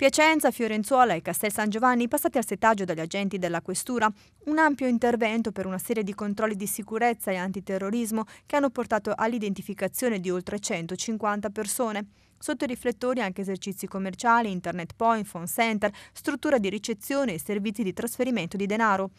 Piacenza, Fiorenzuola e Castel San Giovanni passati al settaggio dagli agenti della Questura, un ampio intervento per una serie di controlli di sicurezza e antiterrorismo che hanno portato all'identificazione di oltre 150 persone. Sotto i riflettori anche esercizi commerciali, internet point, phone center, struttura di ricezione e servizi di trasferimento di denaro.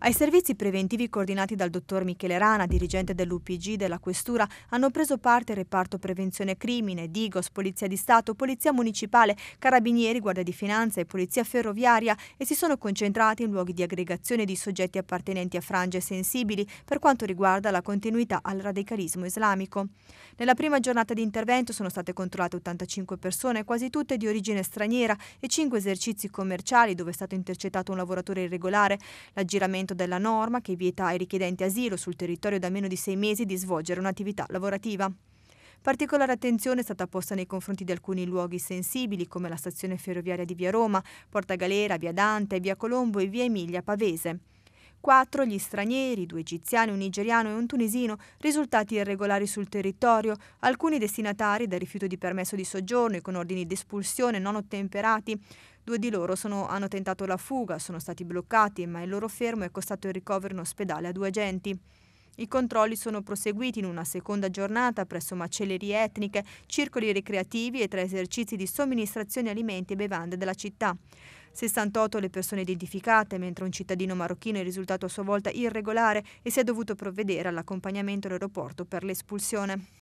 Ai servizi preventivi coordinati dal dottor Michele Rana, dirigente dell'UPG della Questura, hanno preso parte il reparto prevenzione crimine, Digos, Polizia di Stato, Polizia Municipale, Carabinieri, Guardia di Finanza e Polizia Ferroviaria e si sono concentrati in luoghi di aggregazione di soggetti appartenenti a frange sensibili per quanto riguarda la continuità al radicalismo islamico. Nella prima giornata di intervento sono state controllate 85 persone, quasi tutte di origine straniera, e 5 esercizi commerciali dove è stato intercettato un lavoratore irregolare, l'aggiramento della norma che vieta ai richiedenti asilo sul territorio da meno di 6 mesi di svolgere un'attività lavorativa. Particolare attenzione è stata posta nei confronti di alcuni luoghi sensibili come la stazione ferroviaria di Via Roma, Porta Galera, Via Dante, Via Colombo e Via Emilia Pavese. Quattro gli stranieri, due egiziani, un nigeriano e un tunisino, risultati irregolari sul territorio, alcuni destinatari del rifiuto di permesso di soggiorno e con ordini di espulsione non ottemperati. Due di loro sono, hanno tentato la fuga, sono stati bloccati, ma il loro fermo è costato il ricovero in ospedale a due agenti. I controlli sono proseguiti in una seconda giornata presso macellerie etniche, circoli ricreativi e tra esercizi di somministrazione alimenti e bevande della città. 68 le persone identificate, mentre un cittadino marocchino è risultato a sua volta irregolare e si è dovuto provvedere all'accompagnamento all'aeroporto per l'espulsione.